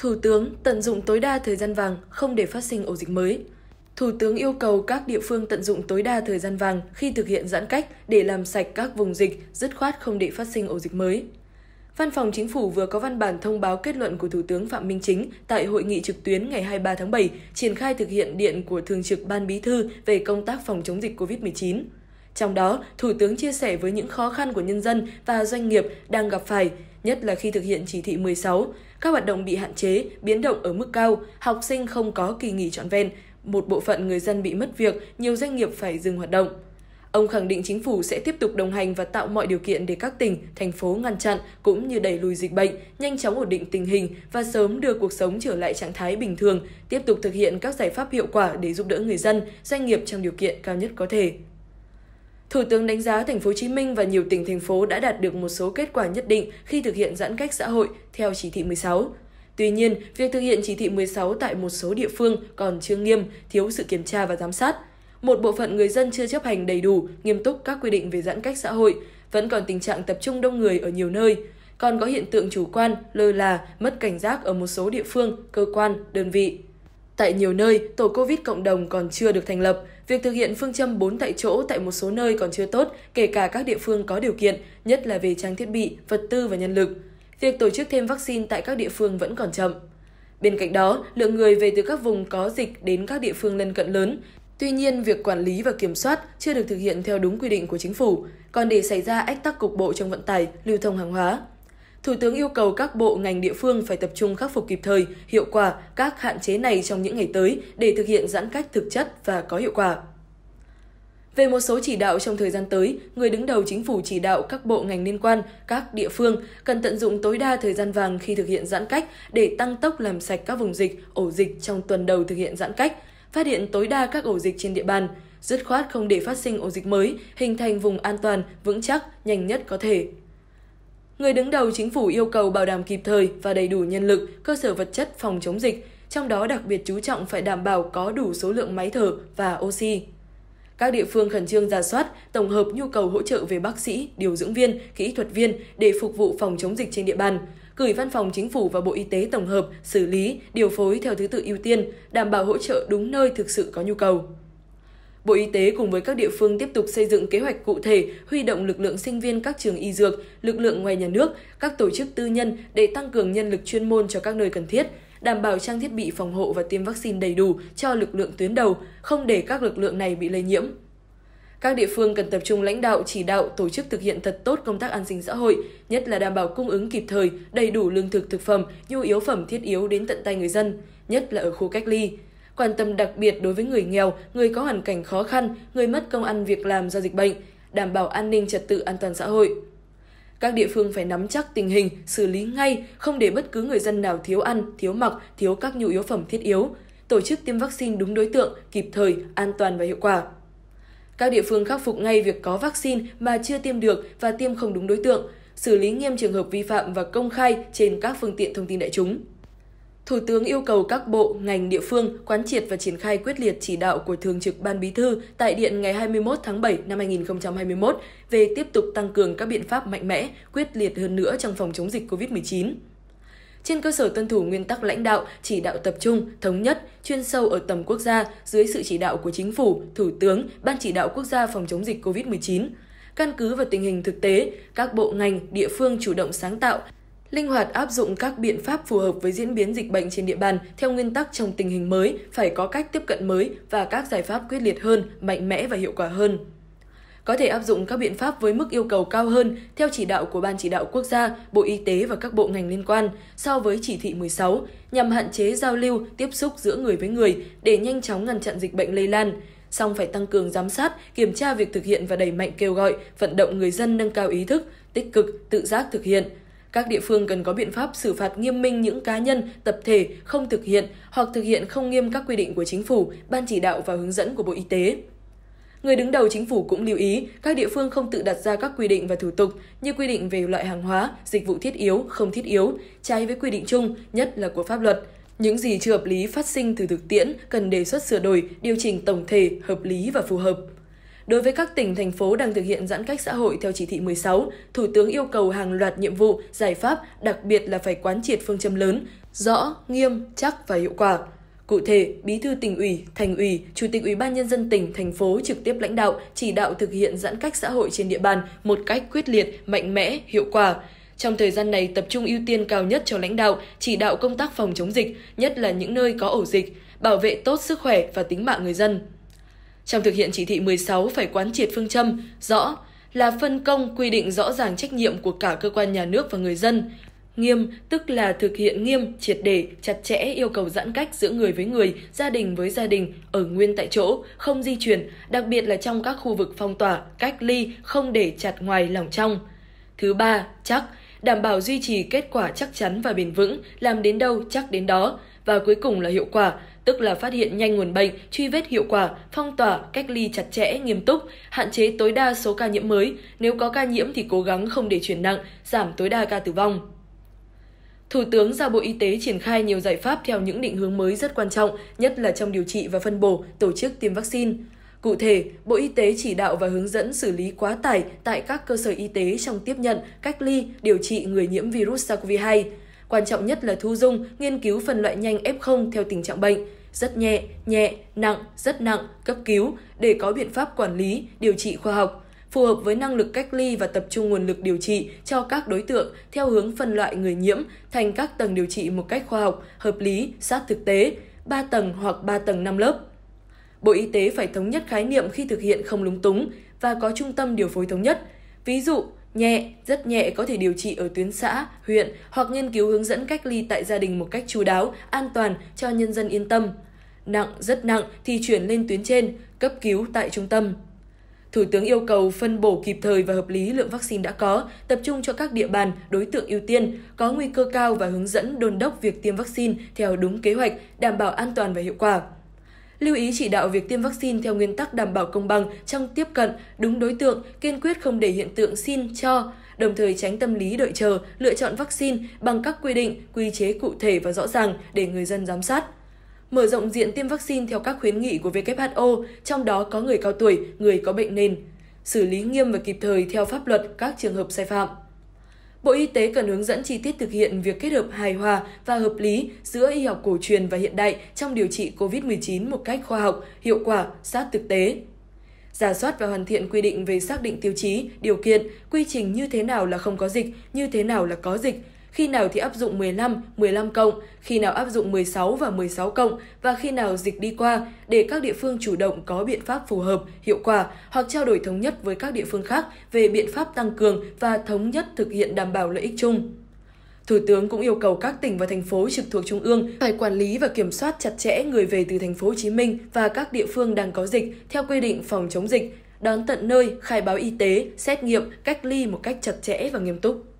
Thủ tướng tận dụng tối đa thời gian vàng không để phát sinh ổ dịch mới. Thủ tướng yêu cầu các địa phương tận dụng tối đa thời gian vàng khi thực hiện giãn cách để làm sạch các vùng dịch, dứt khoát không để phát sinh ổ dịch mới. Văn phòng Chính phủ vừa có văn bản thông báo kết luận của Thủ tướng Phạm Minh Chính tại hội nghị trực tuyến ngày 23 tháng 7 triển khai thực hiện điện của Thường trực Ban Bí thư về công tác phòng chống dịch COVID-19. Trong đó, Thủ tướng chia sẻ với những khó khăn của nhân dân và doanh nghiệp đang gặp phải nhất là khi thực hiện chỉ thị 16. Các hoạt động bị hạn chế, biến động ở mức cao, học sinh không có kỳ nghỉ trọn vẹn, một bộ phận người dân bị mất việc, nhiều doanh nghiệp phải dừng hoạt động. Ông khẳng định chính phủ sẽ tiếp tục đồng hành và tạo mọi điều kiện để các tỉnh, thành phố ngăn chặn cũng như đẩy lùi dịch bệnh, nhanh chóng ổn định tình hình và sớm đưa cuộc sống trở lại trạng thái bình thường, tiếp tục thực hiện các giải pháp hiệu quả để giúp đỡ người dân, doanh nghiệp trong điều kiện cao nhất có thể. Thủ tướng đánh giá thành phố Hồ Chí Minh và nhiều tỉnh thành phố đã đạt được một số kết quả nhất định khi thực hiện giãn cách xã hội theo chỉ thị 16. Tuy nhiên, việc thực hiện chỉ thị 16 tại một số địa phương còn chưa nghiêm, thiếu sự kiểm tra và giám sát. Một bộ phận người dân chưa chấp hành đầy đủ, nghiêm túc các quy định về giãn cách xã hội, vẫn còn tình trạng tập trung đông người ở nhiều nơi. Còn có hiện tượng chủ quan, lơ là, mất cảnh giác ở một số địa phương, cơ quan, đơn vị. Tại nhiều nơi, tổ COVID cộng đồng còn chưa được thành lập. Việc thực hiện phương châm 4 tại chỗ tại một số nơi còn chưa tốt, kể cả các địa phương có điều kiện, nhất là về trang thiết bị, vật tư và nhân lực. Việc tổ chức thêm vaccine tại các địa phương vẫn còn chậm. Bên cạnh đó, lượng người về từ các vùng có dịch đến các địa phương lân cận lớn. Tuy nhiên, việc quản lý và kiểm soát chưa được thực hiện theo đúng quy định của chính phủ, còn để xảy ra ách tắc cục bộ trong vận tải, lưu thông hàng hóa. Thủ tướng yêu cầu các bộ ngành địa phương phải tập trung khắc phục kịp thời, hiệu quả các hạn chế này trong những ngày tới để thực hiện giãn cách thực chất và có hiệu quả. Về một số chỉ đạo trong thời gian tới, người đứng đầu chính phủ chỉ đạo các bộ ngành liên quan, các địa phương cần tận dụng tối đa thời gian vàng khi thực hiện giãn cách để tăng tốc làm sạch các vùng dịch, ổ dịch trong tuần đầu thực hiện giãn cách, phát hiện tối đa các ổ dịch trên địa bàn, dứt khoát không để phát sinh ổ dịch mới, hình thành vùng an toàn, vững chắc, nhanh nhất có thể người đứng đầu chính phủ yêu cầu bảo đảm kịp thời và đầy đủ nhân lực, cơ sở vật chất phòng chống dịch, trong đó đặc biệt chú trọng phải đảm bảo có đủ số lượng máy thở và oxy. Các địa phương khẩn trương ra soát, tổng hợp nhu cầu hỗ trợ về bác sĩ, điều dưỡng viên, kỹ thuật viên để phục vụ phòng chống dịch trên địa bàn, gửi Văn phòng Chính phủ và Bộ Y tế tổng hợp, xử lý, điều phối theo thứ tự ưu tiên, đảm bảo hỗ trợ đúng nơi thực sự có nhu cầu. Bộ Y tế cùng với các địa phương tiếp tục xây dựng kế hoạch cụ thể, huy động lực lượng sinh viên các trường y dược, lực lượng ngoài nhà nước, các tổ chức tư nhân để tăng cường nhân lực chuyên môn cho các nơi cần thiết, đảm bảo trang thiết bị phòng hộ và tiêm vaccine đầy đủ cho lực lượng tuyến đầu, không để các lực lượng này bị lây nhiễm. Các địa phương cần tập trung lãnh đạo, chỉ đạo, tổ chức thực hiện thật tốt công tác an sinh xã hội, nhất là đảm bảo cung ứng kịp thời, đầy đủ lương thực thực phẩm, nhu yếu phẩm thiết yếu đến tận tay người dân, nhất là ở khu cách ly quan tâm đặc biệt đối với người nghèo, người có hoàn cảnh khó khăn, người mất công ăn việc làm do dịch bệnh, đảm bảo an ninh trật tự an toàn xã hội. Các địa phương phải nắm chắc tình hình, xử lý ngay, không để bất cứ người dân nào thiếu ăn, thiếu mặc, thiếu các nhu yếu phẩm thiết yếu, tổ chức tiêm vaccine đúng đối tượng, kịp thời, an toàn và hiệu quả. Các địa phương khắc phục ngay việc có vaccine mà chưa tiêm được và tiêm không đúng đối tượng, xử lý nghiêm trường hợp vi phạm và công khai trên các phương tiện thông tin đại chúng. Thủ tướng yêu cầu các bộ, ngành địa phương quán triệt và triển khai quyết liệt chỉ đạo của Thường trực Ban Bí thư tại điện ngày 21 tháng 7 năm 2021 về tiếp tục tăng cường các biện pháp mạnh mẽ, quyết liệt hơn nữa trong phòng chống dịch COVID-19 trên cơ sở tuân thủ nguyên tắc lãnh đạo, chỉ đạo tập trung, thống nhất, chuyên sâu ở tầm quốc gia dưới sự chỉ đạo của chính phủ, thủ tướng, ban chỉ đạo quốc gia phòng chống dịch COVID-19. Căn cứ vào tình hình thực tế, các bộ ngành, địa phương chủ động sáng tạo, linh hoạt áp dụng các biện pháp phù hợp với diễn biến dịch bệnh trên địa bàn theo nguyên tắc trong tình hình mới, phải có cách tiếp cận mới và các giải pháp quyết liệt hơn, mạnh mẽ và hiệu quả hơn. Có thể áp dụng các biện pháp với mức yêu cầu cao hơn theo chỉ đạo của Ban Chỉ đạo Quốc gia, Bộ Y tế và các bộ ngành liên quan so với chỉ thị 16 nhằm hạn chế giao lưu, tiếp xúc giữa người với người để nhanh chóng ngăn chặn dịch bệnh lây lan, song phải tăng cường giám sát, kiểm tra việc thực hiện và đẩy mạnh kêu gọi, vận động người dân nâng cao ý thức, tích cực, tự giác thực hiện, các địa phương cần có biện pháp xử phạt nghiêm minh những cá nhân, tập thể không thực hiện hoặc thực hiện không nghiêm các quy định của chính phủ, ban chỉ đạo và hướng dẫn của Bộ Y tế. Người đứng đầu chính phủ cũng lưu ý các địa phương không tự đặt ra các quy định và thủ tục như quy định về loại hàng hóa, dịch vụ thiết yếu, không thiết yếu, trái với quy định chung, nhất là của pháp luật. Những gì chưa hợp lý phát sinh từ thực tiễn cần đề xuất sửa đổi, điều chỉnh tổng thể, hợp lý và phù hợp. Đối với các tỉnh, thành phố đang thực hiện giãn cách xã hội theo chỉ thị 16, Thủ tướng yêu cầu hàng loạt nhiệm vụ, giải pháp, đặc biệt là phải quán triệt phương châm lớn, rõ, nghiêm, chắc và hiệu quả. Cụ thể, Bí thư tỉnh ủy, thành ủy, Chủ tịch Ủy ban nhân dân tỉnh, thành phố trực tiếp lãnh đạo, chỉ đạo thực hiện giãn cách xã hội trên địa bàn một cách quyết liệt, mạnh mẽ, hiệu quả. Trong thời gian này tập trung ưu tiên cao nhất cho lãnh đạo, chỉ đạo công tác phòng chống dịch, nhất là những nơi có ổ dịch, bảo vệ tốt sức khỏe và tính mạng người dân. Trong thực hiện chỉ thị 16 phải quán triệt phương châm, rõ là phân công quy định rõ ràng trách nhiệm của cả cơ quan nhà nước và người dân. Nghiêm tức là thực hiện nghiêm, triệt để, chặt chẽ yêu cầu giãn cách giữa người với người, gia đình với gia đình, ở nguyên tại chỗ, không di chuyển, đặc biệt là trong các khu vực phong tỏa, cách ly, không để chặt ngoài lòng trong. Thứ ba, chắc, đảm bảo duy trì kết quả chắc chắn và bền vững, làm đến đâu chắc đến đó, và cuối cùng là hiệu quả, tức là phát hiện nhanh nguồn bệnh, truy vết hiệu quả, phong tỏa, cách ly chặt chẽ, nghiêm túc, hạn chế tối đa số ca nhiễm mới, nếu có ca nhiễm thì cố gắng không để chuyển nặng, giảm tối đa ca tử vong. Thủ tướng giao Bộ Y tế triển khai nhiều giải pháp theo những định hướng mới rất quan trọng, nhất là trong điều trị và phân bổ, tổ chức tiêm vaccine. Cụ thể, Bộ Y tế chỉ đạo và hướng dẫn xử lý quá tải tại các cơ sở y tế trong tiếp nhận, cách ly, điều trị người nhiễm virus SARS-CoV-2. Quan trọng nhất là thu dung, nghiên cứu phân loại nhanh F0 theo tình trạng bệnh, rất nhẹ, nhẹ, nặng, rất nặng, cấp cứu để có biện pháp quản lý, điều trị khoa học, phù hợp với năng lực cách ly và tập trung nguồn lực điều trị cho các đối tượng theo hướng phân loại người nhiễm thành các tầng điều trị một cách khoa học, hợp lý, sát thực tế, 3 tầng hoặc 3 tầng 5 lớp. Bộ Y tế phải thống nhất khái niệm khi thực hiện không lúng túng và có trung tâm điều phối thống nhất. Ví dụ, Nhẹ, rất nhẹ có thể điều trị ở tuyến xã, huyện hoặc nghiên cứu hướng dẫn cách ly tại gia đình một cách chú đáo, an toàn cho nhân dân yên tâm. Nặng, rất nặng thì chuyển lên tuyến trên, cấp cứu tại trung tâm. Thủ tướng yêu cầu phân bổ kịp thời và hợp lý lượng vaccine đã có, tập trung cho các địa bàn, đối tượng ưu tiên, có nguy cơ cao và hướng dẫn đôn đốc việc tiêm vaccine theo đúng kế hoạch, đảm bảo an toàn và hiệu quả lưu ý chỉ đạo việc tiêm vaccine theo nguyên tắc đảm bảo công bằng trong tiếp cận, đúng đối tượng, kiên quyết không để hiện tượng xin, cho, đồng thời tránh tâm lý đợi chờ, lựa chọn vaccine bằng các quy định, quy chế cụ thể và rõ ràng để người dân giám sát. Mở rộng diện tiêm vaccine theo các khuyến nghị của WHO, trong đó có người cao tuổi, người có bệnh nền. Xử lý nghiêm và kịp thời theo pháp luật các trường hợp sai phạm. Bộ Y tế cần hướng dẫn chi tiết thực hiện việc kết hợp hài hòa và hợp lý giữa y học cổ truyền và hiện đại trong điều trị COVID-19 một cách khoa học, hiệu quả, sát thực tế. Giả soát và hoàn thiện quy định về xác định tiêu chí, điều kiện, quy trình như thế nào là không có dịch, như thế nào là có dịch, khi nào thì áp dụng 15, 15 cộng, khi nào áp dụng 16 và 16 cộng và khi nào dịch đi qua để các địa phương chủ động có biện pháp phù hợp, hiệu quả hoặc trao đổi thống nhất với các địa phương khác về biện pháp tăng cường và thống nhất thực hiện đảm bảo lợi ích chung. Thủ tướng cũng yêu cầu các tỉnh và thành phố trực thuộc trung ương phải quản lý và kiểm soát chặt chẽ người về từ thành phố Hồ Chí Minh và các địa phương đang có dịch theo quy định phòng chống dịch, đón tận nơi, khai báo y tế, xét nghiệm, cách ly một cách chặt chẽ và nghiêm túc.